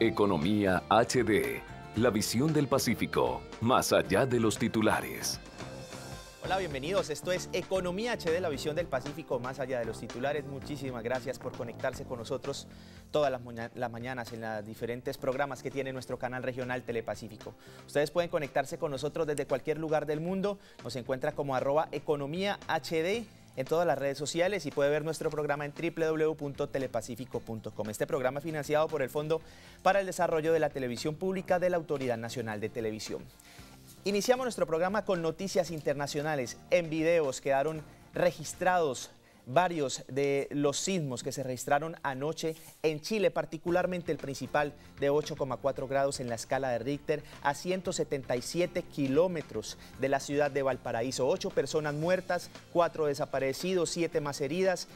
Economía HD, la visión del Pacífico, más allá de los titulares. Hola, bienvenidos. Esto es Economía HD, la visión del Pacífico más allá de los titulares. Muchísimas gracias por conectarse con nosotros todas las, mañanas en los diferentes programas que tiene nuestro canal regional Telepacífico. Ustedes pueden conectarse con nosotros desde cualquier lugar del mundo. Nos encuentra como arroba economía HD en todas las redes sociales y puede ver nuestro programa en www.telepacifico.com. Este programa es financiado por el Fondo para el Desarrollo de la Televisión Pública de la Autoridad Nacional de Televisión. Iniciamos nuestro programa con noticias internacionales. En videos quedaron registrados varios de los sismos que se registraron anoche en Chile, particularmente el principal de 8,4 grados en la escala de Richter a 177 kilómetros de la ciudad de Valparaíso. Ocho personas muertas, cuatro desaparecidos, siete más heridas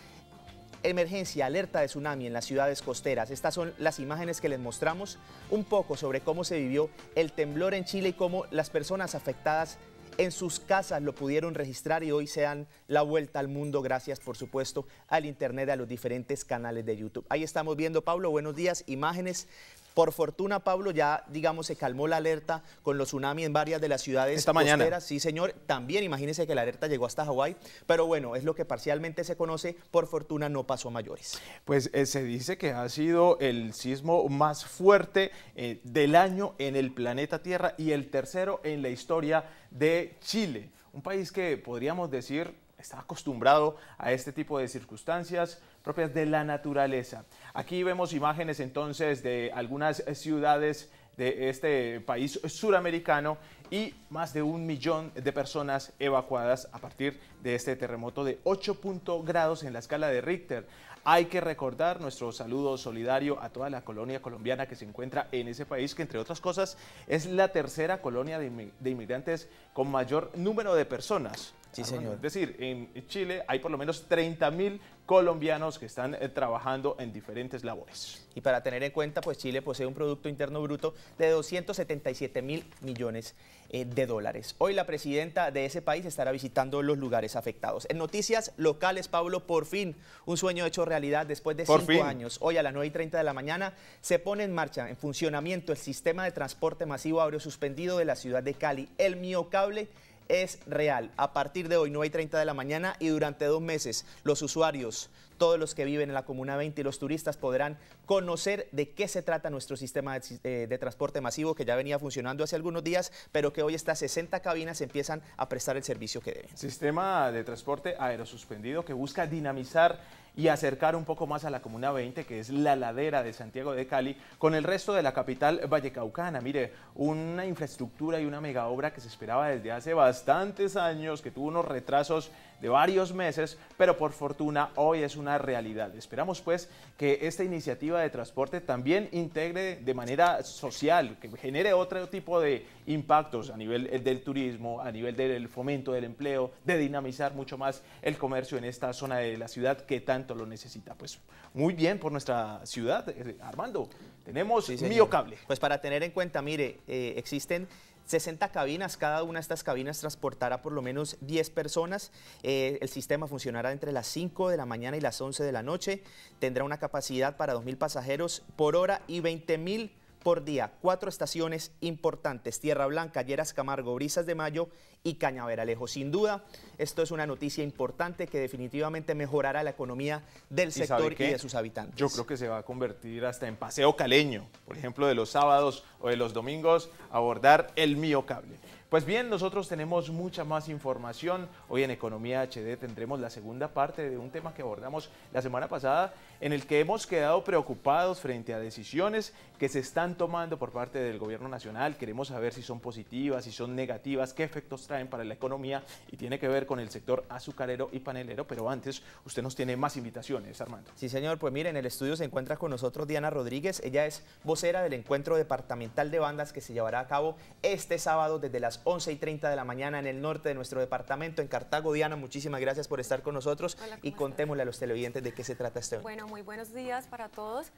emergencia, alerta de tsunami en las ciudades costeras. Estas son las imágenes que les mostramos un poco sobre cómo se vivió el temblor en Chile y cómo las personas afectadas en sus casas lo pudieron registrar y hoy se dan la vuelta al mundo gracias, por supuesto, al Internet, a los diferentes canales de YouTube. Ahí estamos viendo, Pablo, buenos días, imágenes por fortuna, Pablo, ya, digamos, se calmó la alerta con los tsunamis en varias de las ciudades Esta costeras. Sí, señor. También imagínese que la alerta llegó hasta Hawái. Pero bueno, es lo que parcialmente se conoce. Por fortuna, no pasó a mayores. Pues eh, se dice que ha sido el sismo más fuerte eh, del año en el planeta Tierra y el tercero en la historia de Chile. Un país que podríamos decir está acostumbrado a este tipo de circunstancias propias de la naturaleza. Aquí vemos imágenes entonces de algunas ciudades de este país suramericano y más de un millón de personas evacuadas a partir de este terremoto de 8 grados en la escala de Richter. Hay que recordar nuestro saludo solidario a toda la colonia colombiana que se encuentra en ese país, que entre otras cosas es la tercera colonia de, inmigrantes con mayor número de personas. Sí, señor. Es decir, en Chile hay por lo menos 30 mil colombianos que están eh, trabajando en diferentes labores. Y para tener en cuenta, pues Chile posee un Producto Interno Bruto de 277 mil millones eh, de dólares. Hoy la presidenta de ese país estará visitando los lugares afectados. En noticias locales, Pablo, por fin un sueño hecho realidad después de cinco años. Hoy a las 9 y 30 de la mañana se pone en marcha, en funcionamiento, el sistema de transporte masivo aéreo suspendido de la ciudad de Cali, el miocable es real. A partir de hoy, no hay 30 de la mañana y durante dos meses, los usuarios, todos los que viven en la Comuna 20 y los turistas podrán conocer de qué se trata nuestro sistema de, eh, de, transporte masivo que ya venía funcionando hace algunos días, pero que hoy estas 60 cabinas empiezan a prestar el servicio que deben. Sistema de transporte aerosuspendido que busca dinamizar y acercar un poco más a la Comuna 20, que es la ladera de Santiago de Cali, con el resto de la capital vallecaucana. Mire, una infraestructura y una mega obra que se esperaba desde hace bastantes años, que tuvo unos retrasos de varios meses, pero por fortuna hoy es una realidad. Esperamos pues que esta iniciativa de transporte también integre de manera social, que genere otro tipo de impactos a nivel eh, del turismo, a nivel del fomento del empleo, de dinamizar mucho más el comercio en esta zona de la ciudad que tanto lo necesita. Pues muy bien por nuestra ciudad, eh, Armando. Tenemos miocable. mío cable. Pues para tener en cuenta, mire, eh, existen 60 cabinas, cada una de estas cabinas transportará por lo menos 10 personas. Eh, el sistema funcionará entre las 5 de la mañana y las 11 de la noche. Tendrá una capacidad para 2.000 pasajeros por hora y 20.000 por día, cuatro estaciones importantes, Tierra Blanca, Lleras Camargo, Brisas de Mayo y Cañaveralejo. Sin duda, esto es una noticia importante que definitivamente mejorará la economía del sector y de sus habitantes. Yo creo que se va a convertir hasta en paseo caleño, por ejemplo, de los sábados o de los domingos, abordar el mío cable. Pues bien, nosotros tenemos mucha más información. Hoy en Economía HD tendremos la segunda parte de un tema que abordamos la semana pasada, en el que hemos quedado preocupados frente a decisiones que se están tomando por parte del gobierno nacional. Queremos saber si son positivas, si son negativas, qué efectos traen para la economía y tiene que ver con el sector azucarero y panelero. Pero antes, usted nos tiene más invitaciones, Armando. Sí, señor. Pues mire, en el estudio se encuentra con nosotros Diana Rodríguez. Ella es vocera del encuentro departamental de bandas que se llevará a cabo este sábado desde las 11 y 30 de la mañana en el norte de nuestro departamento, en Cartago. Diana, muchísimas gracias por estar con nosotros y contémosle a los televidentes de qué se trata este evento. Bueno, muy buenos días para todos.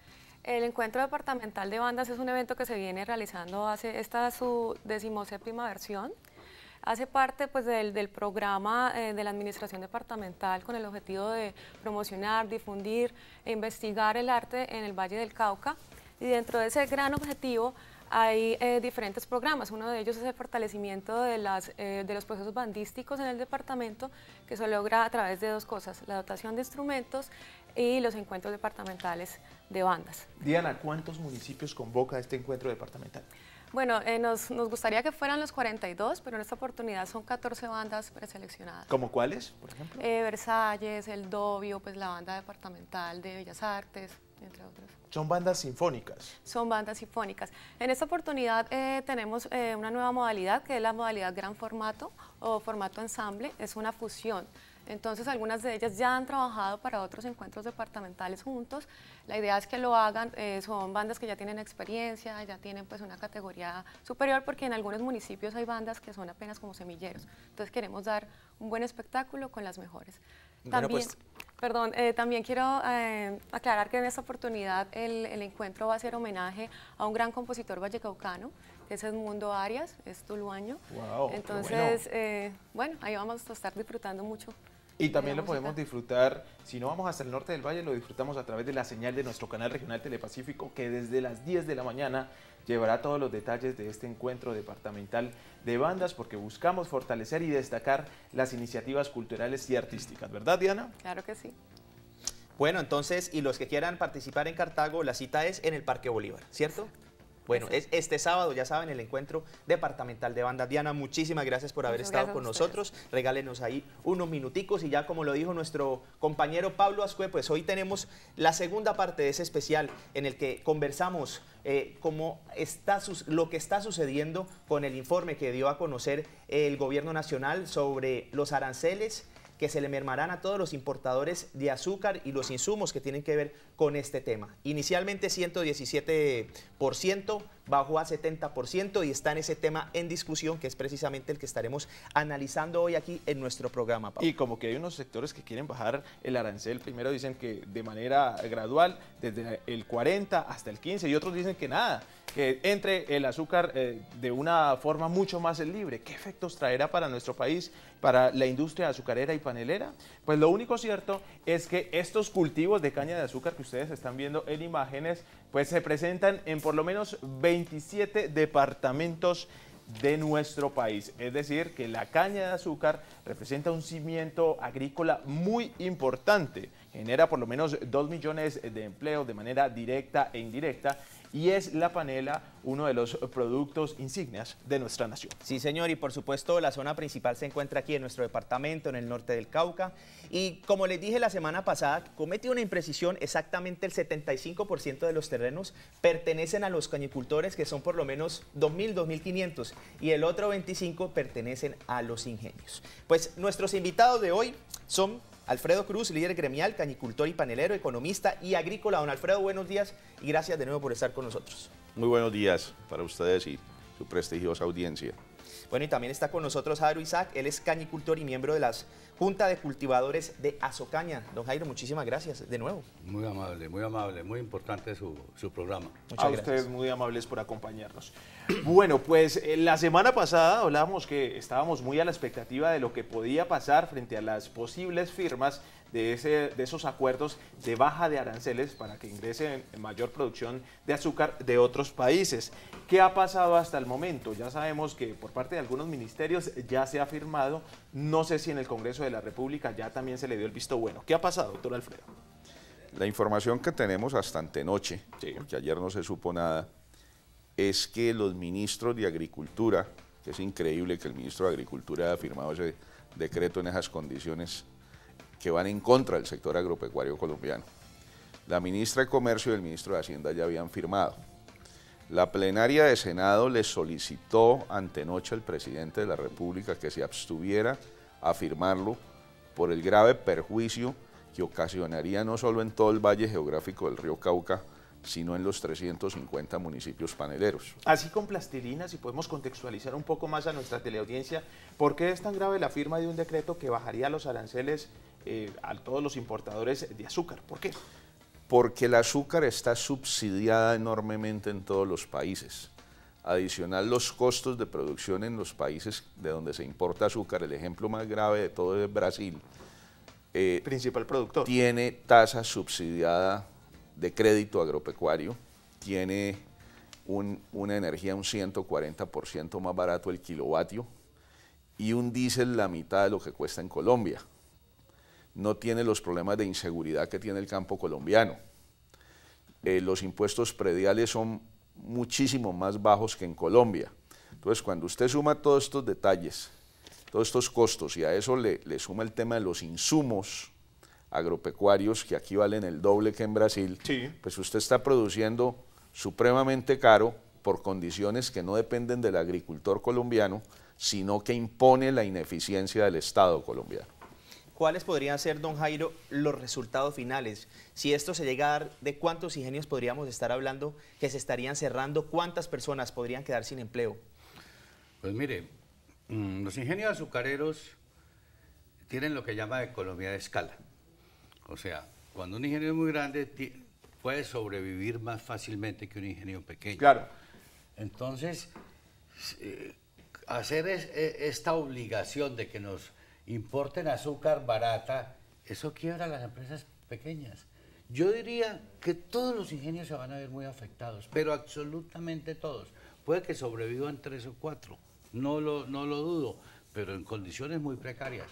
El Encuentro Departamental de Bandas es un evento que se viene realizando, hace esta es su decimoséptima versión. Hace parte pues, del, del programa eh, de la Administración Departamental con el objetivo de promocionar, difundir e investigar el arte en el Valle del Cauca. Y dentro de ese gran objetivo hay eh, diferentes programas. Uno de ellos es el fortalecimiento de, eh, de los procesos bandísticos en el departamento, que se logra a través de dos cosas, la dotación de instrumentos y los encuentros departamentales de bandas. Diana, ¿cuántos municipios convoca este encuentro departamental? Bueno, eh, nos, gustaría que fueran los 42, pero en esta oportunidad son 14 bandas preseleccionadas. ¿Como cuáles, por ejemplo? Eh, Versalles, El Dobio, pues la banda departamental de Bellas Artes, entre otras. Son bandas sinfónicas. Son bandas sinfónicas. En esta oportunidad eh, tenemos una nueva modalidad que es la modalidad gran formato o formato ensamble. Es una fusión entonces, algunas de ellas ya han trabajado para otros encuentros departamentales juntos. La idea es que lo hagan, eh, son bandas que ya tienen experiencia, ya tienen pues una categoría superior, porque en algunos municipios hay bandas que son apenas como semilleros. Entonces, queremos dar un buen espectáculo con las mejores. También, Perdón, eh, también quiero eh, aclarar que en esta oportunidad el, encuentro va a ser homenaje a un gran compositor vallecaucano, que es Mundo Arias, es tuluaño. Entonces, bueno, ahí vamos a estar disfrutando mucho y también lo podemos disfrutar, si no vamos hasta el norte del valle, lo disfrutamos a través de la señal de nuestro canal regional Telepacífico, que desde las 10 de la mañana llevará todos los detalles de este encuentro departamental de bandas, porque buscamos fortalecer y destacar las iniciativas culturales y artísticas, ¿verdad Diana? Claro que sí. Bueno, entonces, y los que quieran participar en Cartago, la cita es en el Parque Bolívar, ¿cierto? Bueno, es este sábado, ya saben, el encuentro departamental de banda. Diana, muchísimas gracias por haber estado con nosotros. Regálenos ahí unos minuticos y ya como lo dijo nuestro compañero Pablo Ascue, pues hoy tenemos la segunda parte de ese especial en el que conversamos eh, cómo está lo que está sucediendo con el informe que dio a conocer el gobierno nacional sobre los aranceles que se le mermarán a todos los importadores de azúcar y los insumos que tienen que ver con este tema. Inicialmente 117%, bajó a 70% y está en ese tema en discusión que es precisamente el que estaremos analizando hoy aquí en nuestro programa. Y como que hay unos sectores que quieren bajar el arancel, primero dicen que de manera gradual, desde el 40 hasta el 15 y otros dicen que nada, que entre el azúcar eh, de una forma mucho más libre. ¿Qué efectos traerá para nuestro país, para la industria azucarera y panelera? Pues lo único cierto es que estos cultivos de caña de azúcar que ustedes están viendo en imágenes pues se presentan en por lo menos 27 departamentos de nuestro país. Es decir, que la caña de azúcar representa un cimiento agrícola muy importante. Genera por lo menos 2 millones de empleos de manera directa e indirecta y es la panela uno de los productos insignias de nuestra nación. Sí, señor, y por supuesto la zona principal se encuentra aquí en nuestro departamento, en el norte del Cauca, y como les dije la semana pasada, comete una imprecisión, exactamente el 75% de los terrenos pertenecen a los cañicultores, que son por lo menos 2.000, 2.500, y el otro 25% pertenecen a los ingenios. Pues nuestros invitados de hoy son Alfredo Cruz, líder gremial, cañicultor y panelero, economista y agrícola. Don Alfredo, buenos días y gracias de nuevo por estar con nosotros. Muy buenos días para ustedes y su prestigiosa audiencia. Bueno, y también está con nosotros Jairo Isaac, él es cañicultor y miembro de las Junta de Cultivadores de Azocaña. Don Jairo, muchísimas gracias de nuevo. Muy amable, muy amable, muy importante su, programa. Muchas A ustedes muy amables por acompañarnos. Bueno, pues eh, la semana pasada hablábamos que estábamos muy a la expectativa de lo que podía pasar frente a las posibles firmas de, ese, de esos acuerdos de baja de aranceles para que ingrese en mayor producción de azúcar de otros países. ¿Qué ha pasado hasta el momento? Ya sabemos que por parte de algunos ministerios ya se ha firmado, no sé si en el Congreso de la República ya también se le dio el visto bueno. ¿Qué ha pasado, doctor Alfredo? La información que tenemos hasta antenoche, que ayer no se supo nada, es que los ministros de Agricultura, que es increíble que el ministro de Agricultura haya firmado ese decreto en esas condiciones, que van en contra del sector agropecuario colombiano. La ministra de Comercio y el ministro de Hacienda ya habían firmado. La plenaria de Senado le solicitó antenoche al presidente de la República que se abstuviera a firmarlo por el grave perjuicio que ocasionaría no solo en todo el valle geográfico del río Cauca, sino en los 350 municipios paneleros. Así con plastilina, si podemos contextualizar un poco más a nuestra teleaudiencia, ¿por qué es tan grave la firma de un decreto que bajaría los aranceles eh, a todos los importadores de azúcar. ¿Por qué? Porque el azúcar está subsidiada enormemente en todos los países. Adicional, los costos de producción en los países de donde se importa azúcar, el ejemplo más grave de todo es Brasil. Eh, Principal productor. Tiene tasa subsidiada de crédito agropecuario, tiene una energía un 140% más barato el kilovatio y un diésel la mitad de lo que cuesta en Colombia no tiene los problemas de inseguridad que tiene el campo colombiano. Eh, los impuestos prediales son muchísimo más bajos que en Colombia. Entonces, cuando usted suma todos estos detalles, todos estos costos, y a eso le, suma el tema de los insumos agropecuarios, que aquí valen el doble que en Brasil, pues usted está produciendo supremamente caro por condiciones que no dependen del agricultor colombiano, sino que impone la ineficiencia del Estado colombiano. ¿cuáles podrían ser, don Jairo, los resultados finales? Si esto se llega a dar, ¿de cuántos ingenios podríamos estar hablando que se estarían cerrando? ¿Cuántas personas podrían quedar sin empleo? Pues mire, mm, los ingenios azucareros tienen lo que llama economía de escala. O sea, cuando un ingenio es muy grande puede sobrevivir más fácilmente que un ingenio pequeño. Claro. Entonces, eh, hacer e, esta obligación de que nos importen azúcar barata, eso quiebra las empresas pequeñas. Yo diría que todos los ingenios se van a ver muy afectados, pero absolutamente todos. Puede que sobrevivan tres o cuatro, no lo, no lo dudo, pero en condiciones muy precarias.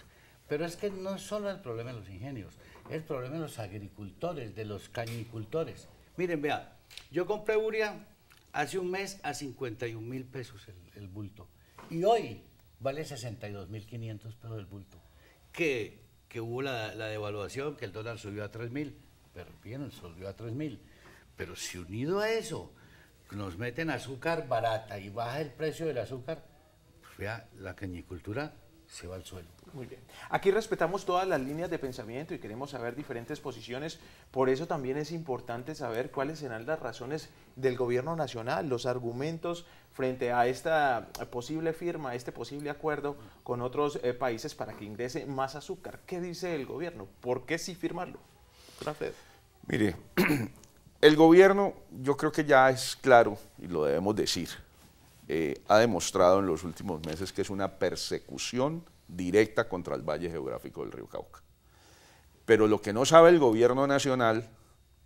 Pero es que no es solo el problema de los ingenios, es el problema de los agricultores, de los cañicultores. Miren, vean, yo compré uria hace un mes a 51 mil pesos el bulto. Y hoy vale 62.500 pesos el bulto. Que, que hubo la, devaluación, que el dólar subió a 3.000, pero bien, subió a 3.000. Pero si unido a eso nos meten azúcar barata y baja el precio del azúcar, pues vea, la cañicultura se va al suelo. Muy bien. Aquí respetamos todas las líneas de pensamiento y queremos saber diferentes posiciones. Por eso también es importante saber cuáles serán las razones del gobierno nacional, los argumentos frente a esta posible firma, este posible acuerdo con otros eh, países para que ingrese más azúcar. ¿Qué dice el gobierno? ¿Por qué sí firmarlo? Mire, el gobierno yo creo que ya es claro y lo debemos decir. Eh, ha demostrado en los últimos meses que es una persecución directa contra el valle geográfico del río Cauca. Pero lo que no sabe el gobierno nacional,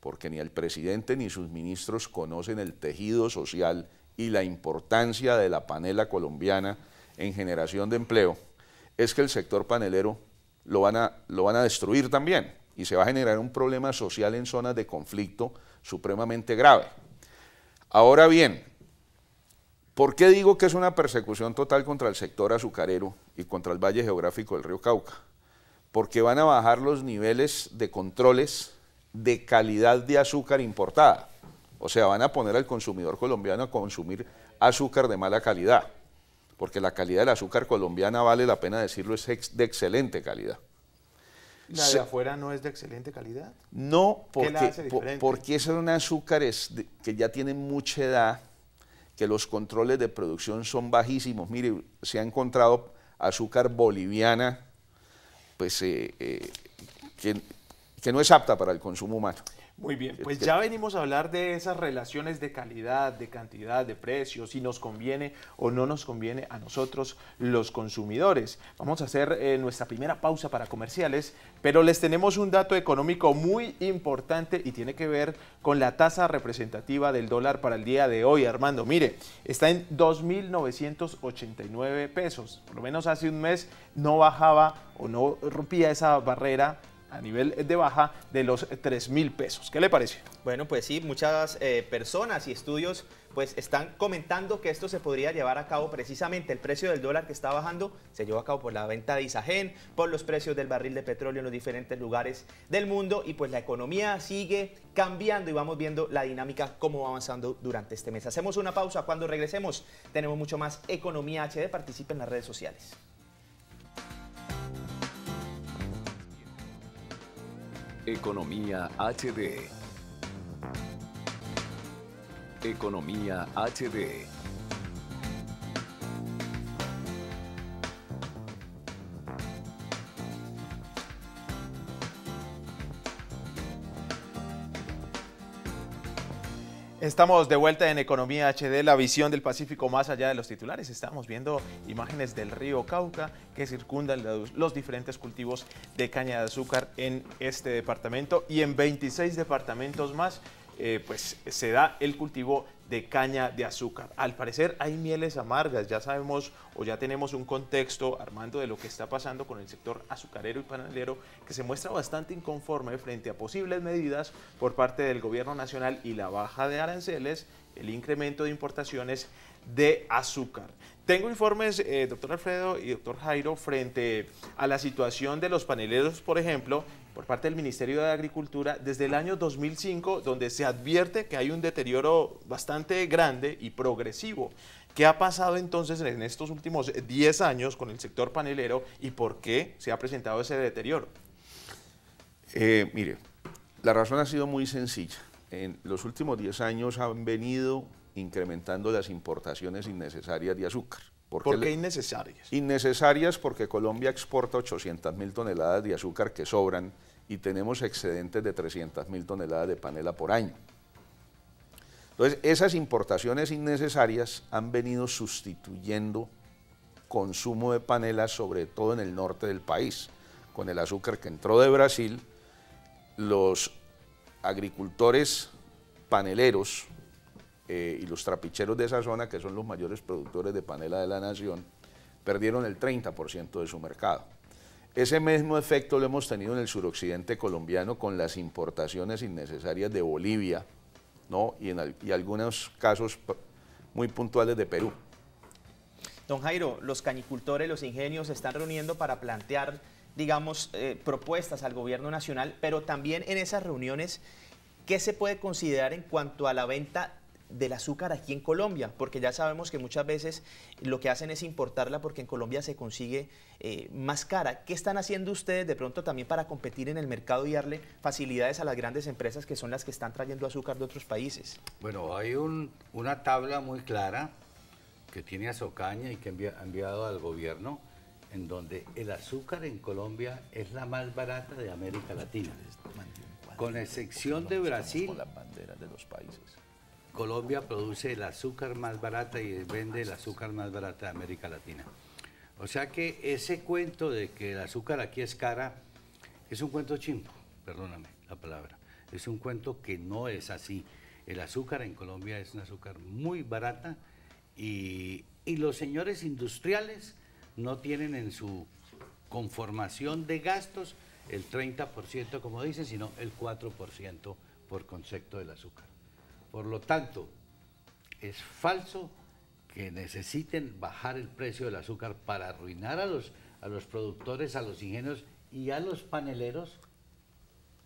porque ni el presidente ni sus ministros conocen el tejido social y la importancia de la panela colombiana en generación de empleo, es que el sector panelero lo van a, lo van a destruir también y se va a generar un problema social en zonas de conflicto supremamente grave. Ahora bien, ¿Por qué digo que es una persecución total contra el sector azucarero y contra el valle geográfico del río Cauca? Porque van a bajar los niveles de controles de calidad de azúcar importada. O sea, van a poner al consumidor colombiano a consumir azúcar de mala calidad. Porque la calidad del azúcar colombiana, vale la pena decirlo, es de excelente calidad. ¿La de afuera no es de excelente calidad? No, porque, porque esos son azúcares que ya tienen mucha edad que los controles de producción son bajísimos. Mire, se ha encontrado azúcar boliviana, pues eh, eh, que no es apta para el consumo humano. Muy bien, pues ya venimos a hablar de esas relaciones de calidad, de cantidad, de precios, si nos conviene o no nos conviene a nosotros los consumidores. Vamos a hacer eh, nuestra primera pausa para comerciales, pero les tenemos un dato económico muy importante y tiene que ver con la tasa representativa del dólar para el día de hoy, Armando. Mire, está en 2.989 pesos, por lo menos hace un mes no bajaba o no rompía esa barrera a nivel de baja de los 3 mil pesos. ¿Qué le parece? Bueno, pues sí, muchas eh, personas y estudios pues están comentando que esto se podría llevar a cabo precisamente el precio del dólar que está bajando se llevó a cabo por la venta de Isagen, por los precios del barril de petróleo en los diferentes lugares del mundo y pues la economía sigue cambiando y vamos viendo la dinámica cómo va avanzando durante este mes. Hacemos una pausa, cuando regresemos tenemos mucho más Economía HD, participen en las redes sociales. Economía HD. Economía HD. Estamos de vuelta en Economía HD, la visión del Pacífico más allá de los titulares. Estamos viendo imágenes del río Cauca que circundan los diferentes cultivos de caña de azúcar en este departamento y en 26 departamentos más eh, pues se da el cultivo de caña de azúcar. Al parecer hay mieles amargas, ya sabemos o ya tenemos un contexto, Armando, de lo que está pasando con el sector azucarero y panalero, que se muestra bastante inconforme frente a posibles medidas por parte del gobierno nacional y la baja de aranceles el incremento de importaciones de azúcar. Tengo informes, eh, doctor Alfredo y doctor Jairo, frente a la situación de los paneleros, por ejemplo, por parte del Ministerio de Agricultura desde el año 2005, donde se advierte que hay un deterioro bastante grande y progresivo. ¿Qué ha pasado entonces en estos últimos 10 años con el sector panelero y por qué se ha presentado ese deterioro? Eh, mire, la razón ha sido muy sencilla en los últimos 10 años han venido incrementando las importaciones innecesarias de azúcar. ¿Por, qué, innecesarias? Innecesarias porque Colombia exporta 800 mil toneladas de azúcar que sobran y tenemos excedentes de 300 mil toneladas de panela por año. Entonces, esas importaciones innecesarias han venido sustituyendo consumo de panela, sobre todo en el norte del país. Con el azúcar que entró de Brasil, los agricultores paneleros eh, y los trapicheros de esa zona, que son los mayores productores de panela de la nación, perdieron el 30% de su mercado. Ese mismo efecto lo hemos tenido en el suroccidente colombiano con las importaciones innecesarias de Bolivia ¿no? y en y algunos casos muy puntuales de Perú. Don Jairo, los cañicultores, los ingenios se están reuniendo para plantear digamos, eh, propuestas al gobierno nacional, pero también en esas reuniones, ¿qué se puede considerar en cuanto a la venta del azúcar aquí en Colombia, porque ya sabemos que muchas veces lo que hacen es importarla porque en Colombia se consigue eh, más cara. ¿Qué están haciendo ustedes de pronto también para competir en el mercado y darle facilidades a las grandes empresas que son las que están trayendo azúcar de otros países? Bueno, hay una tabla muy clara que tiene Azocaña y que ha enviado al gobierno en donde el azúcar en Colombia es la más barata de América Latina. Con excepción de Brasil, la bandera de los países. Colombia produce el azúcar más barata y vende el azúcar más barata de América Latina. O sea que ese cuento de que el azúcar aquí es cara es un cuento chimbo, perdóname la palabra. Es un cuento que no es así. El azúcar en Colombia es un azúcar muy barata y, y los señores industriales no tienen en su conformación de gastos el 30%, como dicen, sino el 4% por concepto del azúcar. Por lo tanto, es falso que necesiten bajar el precio del azúcar para arruinar a los, a los productores, a los ingenieros y a los paneleros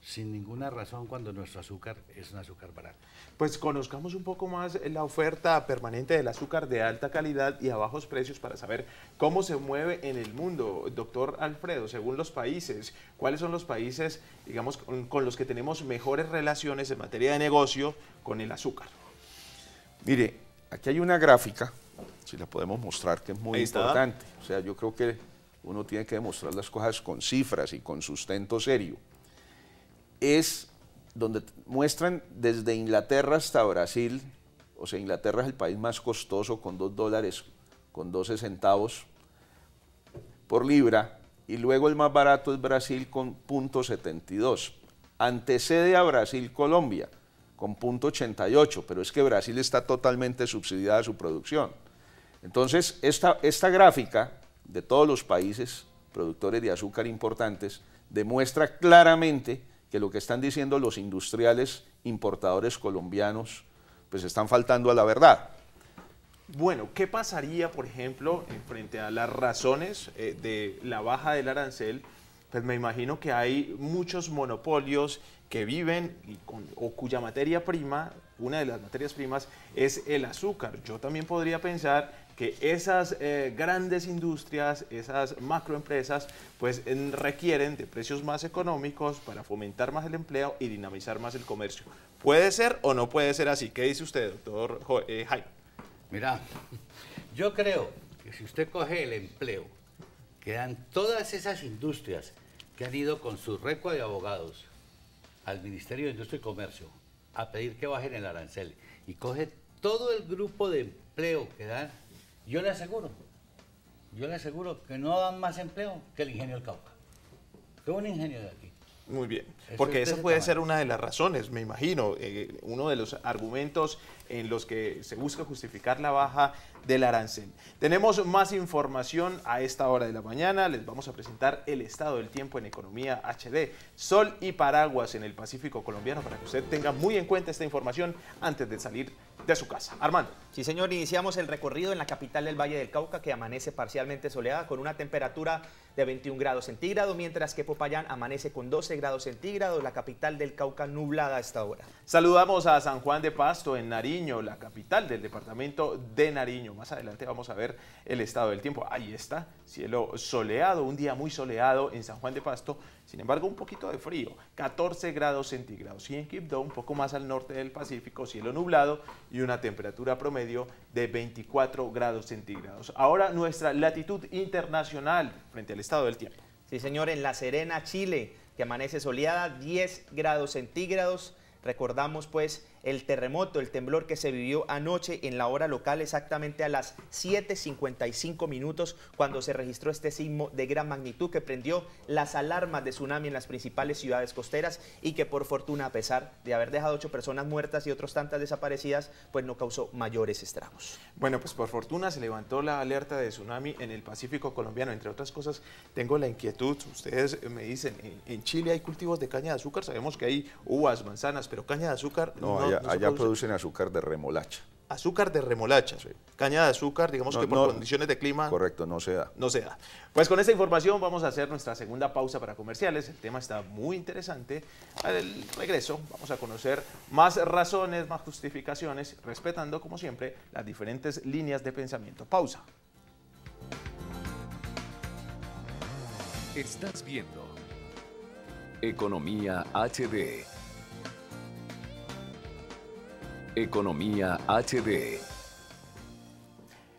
sin ninguna razón cuando nuestro azúcar es un azúcar barato. Pues conozcamos un poco más la oferta permanente del azúcar de alta calidad y a bajos precios para saber cómo se mueve en el mundo. Doctor Alfredo, según los países, ¿cuáles son los países, digamos, con los que tenemos mejores relaciones en materia de negocio con el azúcar? Mire, aquí hay una gráfica, si la podemos mostrar, que es muy importante. O sea, yo creo que uno tiene que demostrar las cosas con cifras y con sustento serio es donde muestran desde Inglaterra hasta Brasil, o sea, Inglaterra es el país más costoso con 2 dólares, con 12 centavos por libra, y luego el más barato es Brasil con 0.72. 72. Antecede a Brasil Colombia con 0.88, 88, pero es que Brasil está totalmente subsidiada a su producción. Entonces, esta, esta gráfica de todos los países productores de azúcar importantes demuestra claramente que lo que están diciendo los industriales importadores colombianos, pues están faltando a la verdad. Bueno, ¿qué pasaría, por ejemplo, frente a las razones eh, de la baja del arancel? Pues me imagino que hay muchos monopolios que viven o cuya materia prima, una de las materias primas, es el azúcar. Yo también podría pensar que esas eh, grandes industrias, esas macroempresas, pues requieren de precios más económicos para fomentar más el empleo y dinamizar más el comercio. ¿Puede ser o no puede ser así? ¿Qué dice usted, doctor eh, Jai Mira, yo creo que si usted coge el empleo, que dan todas esas industrias que han ido con su recua de abogados al Ministerio de Industria y Comercio a pedir que bajen el arancel y coge todo el grupo de empleo que dan yo le aseguro, yo le aseguro que no dan más empleo que el ingenio del Cauca. Que un ingenio de aquí. Muy bien, porque esa puede ser una de las razones, me imagino, eh, uno de los argumentos en los que se busca justificar la baja del arancel. Tenemos más información a esta hora de la mañana, les vamos a presentar el estado del tiempo en economía HD, sol y paraguas en el Pacífico colombiano, para que usted tenga muy en cuenta esta información antes de salir de su casa. Armando. Sí, señor, iniciamos el recorrido en la capital del Valle del Cauca, que amanece parcialmente soleada con una temperatura de 21 grados centígrados, mientras que Popayán amanece con 12 grados centígrados, la capital del Cauca nublada a esta hora. Saludamos a San Juan de Pasto, en Nariño, la capital del departamento de Nariño. Más adelante vamos a ver el estado del tiempo. Ahí está, cielo soleado, un día muy soleado en San Juan de Pasto, sin embargo un poquito de frío, 14 grados centígrados. Y en Quibdó, un poco más al norte del Pacífico, cielo nublado y una temperatura promedio de 24 grados centígrados. Ahora nuestra latitud internacional frente al estado del tiempo. Sí, señor, en La Serena, Chile, que amanece soleada, 10 grados centígrados. Recordamos pues el terremoto, el temblor que se vivió anoche en la hora local, exactamente a las 7.55 minutos, cuando se registró este sismo de gran magnitud que prendió las alarmas de tsunami en las principales ciudades costeras y que por fortuna, a pesar de haber dejado ocho personas muertas y otros tantas desaparecidas, pues no causó mayores estragos. Bueno, pues por fortuna se levantó la alerta de tsunami en el Pacífico colombiano. Entre otras cosas, tengo la inquietud, ustedes me dicen, en Chile hay cultivos de caña de azúcar, sabemos que hay uvas, manzanas, pero caña de azúcar no, no allá, producen azúcar de remolacha. Azúcar de remolacha. Sí. Caña de azúcar, digamos que por condiciones de clima. Correcto, no se da. No se da. Pues con esta información vamos a hacer nuestra segunda pausa para comerciales. El tema está muy interesante. Al regreso vamos a conocer más razones, más justificaciones, respetando como siempre las diferentes líneas de pensamiento. Pausa. Estás viendo Economía HD Economía HD.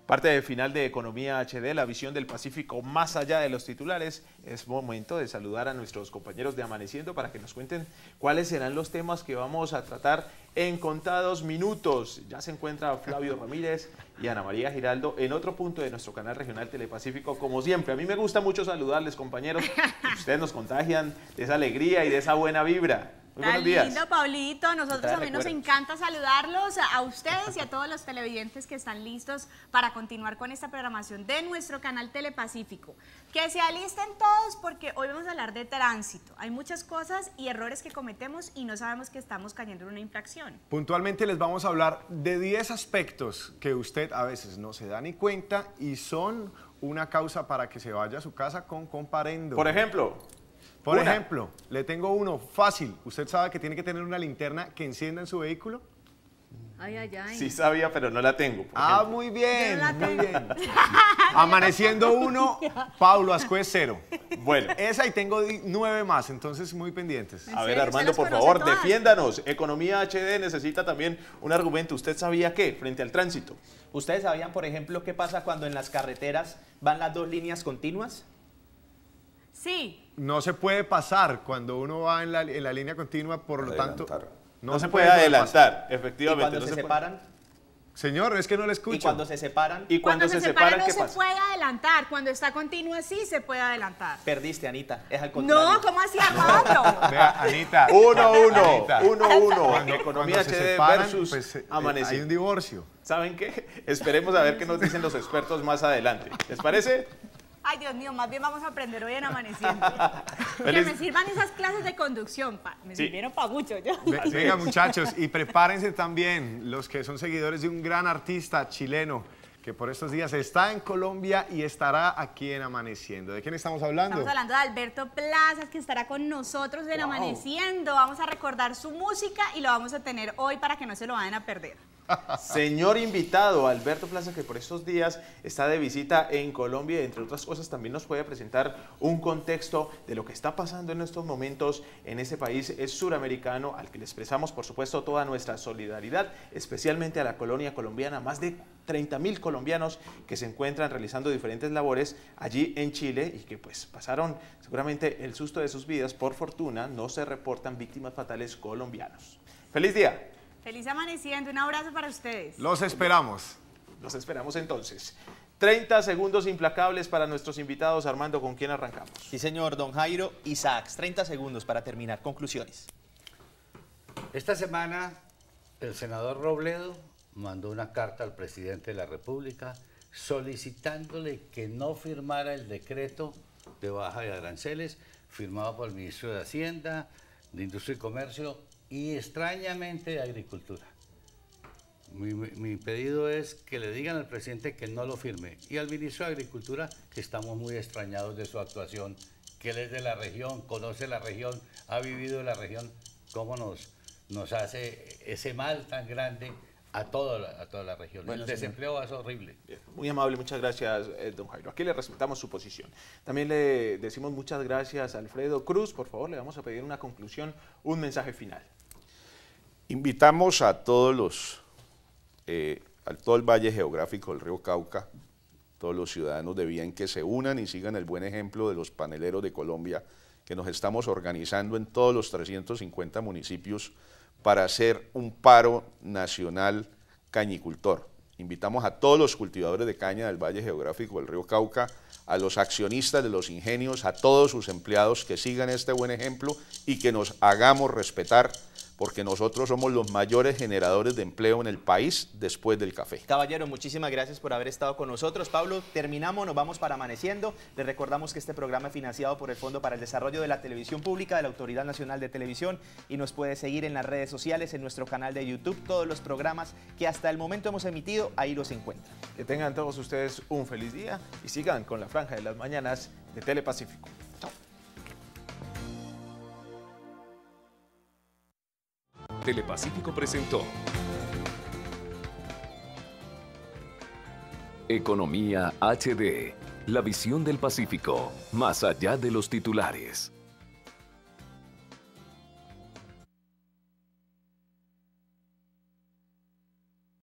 Parte del final de Economía HD, la visión del Pacífico más allá de los titulares. Es momento de saludar a nuestros compañeros de Amaneciendo para que nos cuenten cuáles serán los temas que vamos a tratar en contados minutos. Ya se encuentra Flavio Ramírez y Ana María Giraldo en otro punto de nuestro canal regional Telepacífico, como siempre. A mí me gusta mucho saludarles, compañeros. Ustedes nos contagian de esa alegría y de esa buena vibra. Muy lindo, Paulito. Nosotros a nos encanta saludarlos a ustedes y a todos los televidentes que están listos para continuar con esta programación de nuestro canal Telepacífico. Que se alisten todos porque hoy vamos a hablar de tránsito. Hay muchas cosas y errores que cometemos y no sabemos que estamos cayendo en una infracción. Puntualmente les vamos a hablar de 10 aspectos que usted a veces no se da ni cuenta y son una causa para que se vaya a su casa con comparendo. Por ejemplo, por ejemplo, le tengo uno fácil. ¿Usted sabe que tiene que tener una linterna que encienda en su vehículo? Ay, ay, ay. Sí sabía, pero no la tengo. Ah, muy bien, Amaneciendo uno, Paulo Ascuez cero. Bueno. Esa y tengo nueve más, entonces muy pendientes. a ver, Armando, por favor, defiéndanos. Economía HD necesita también un argumento. ¿Usted sabía qué frente al tránsito? ¿Ustedes sabían, por ejemplo, qué pasa cuando en las carreteras van las dos líneas continuas? Sí. No se puede pasar cuando uno va en la, línea continua, por lo tanto... No, se, puede, adelantar, efectivamente. cuando no se, separan? Señor, es que no le escucho. ¿Y cuando se separan? ¿Y cuando, se, separan, no se puede adelantar. Cuando está continua, sí se puede adelantar. Perdiste, Anita. Es al contrario. No, ¿cómo hacía Pablo? Vea, Anita. Uno, uno. Uno, uno. Cuando, economía se separan, pues, eh, Hay un divorcio. ¿Saben qué? Esperemos a ver qué nos dicen los expertos más adelante. ¿Les parece? Ay, Dios mío, más bien vamos a aprender hoy en Amaneciendo. que me sirvan esas clases de conducción. Me sirvieron para mucho. Yo. Venga, muchachos, y prepárense también los que son seguidores de un gran artista chileno que por estos días está en Colombia y estará aquí en Amaneciendo. ¿De quién estamos hablando? Estamos hablando de Alberto Plazas, que estará con nosotros en Amaneciendo. Vamos a recordar su música y lo vamos a tener hoy para que no se lo vayan a perder. Señor invitado, Alberto Plaza, que por estos días está de visita en Colombia entre otras cosas también nos puede presentar un contexto de lo que está pasando en estos momentos en ese país es suramericano, al que le expresamos por supuesto toda nuestra solidaridad, especialmente a la colonia colombiana, más de 30 mil colombianos que se encuentran realizando diferentes labores allí en Chile y que pues pasaron seguramente el susto de sus vidas. Por fortuna no se reportan víctimas fatales colombianos. ¡Feliz día! Feliz amaneciendo, un abrazo para ustedes. Los esperamos. Los esperamos entonces. 30 segundos implacables para nuestros invitados. Armando, ¿con quién arrancamos? Sí, señor, don Jairo Isaacs. 30 segundos para terminar. Conclusiones. Esta semana el senador Robledo mandó una carta al presidente de la República solicitándole que no firmara el decreto de baja de aranceles firmado por el ministro de Hacienda, de Industria y Comercio y extrañamente agricultura. Mi, pedido es que le digan al presidente que no lo firme y al ministro de Agricultura que estamos muy extrañados de su actuación, que él es de la región, conoce la región, ha vivido en la región, cómo nos, nos hace ese mal tan grande a toda la, a toda la región. Bueno, El desempleo es horrible. Muy amable, muchas gracias, eh, don Jairo. Aquí le respetamos su posición. También le decimos muchas gracias a Alfredo Cruz. Por favor, le vamos a pedir una conclusión, un mensaje final. Invitamos a todos los, eh, todo el valle geográfico del río Cauca, todos los ciudadanos de bien que se unan y sigan el buen ejemplo de los paneleros de Colombia que nos estamos organizando en todos los 350 municipios para hacer un paro nacional cañicultor. Invitamos a todos los cultivadores de caña del Valle Geográfico del Río Cauca, a los accionistas de los ingenios, a todos sus empleados que sigan este buen ejemplo y que nos hagamos respetar porque nosotros somos los mayores generadores de empleo en el país después del café. Caballero, muchísimas gracias por haber estado con nosotros. Pablo, terminamos, nos vamos para Amaneciendo. Les recordamos que este programa es financiado por el Fondo para el Desarrollo de la Televisión Pública de la Autoridad Nacional de Televisión y nos puede seguir en las redes sociales, en nuestro canal de YouTube, todos los programas que hasta el momento hemos emitido, ahí los encuentran. Que tengan todos ustedes un feliz día y sigan con la Franja de las Mañanas de Telepacífico. Telepacífico presentó. Economía HD, la visión del Pacífico, más allá de los titulares.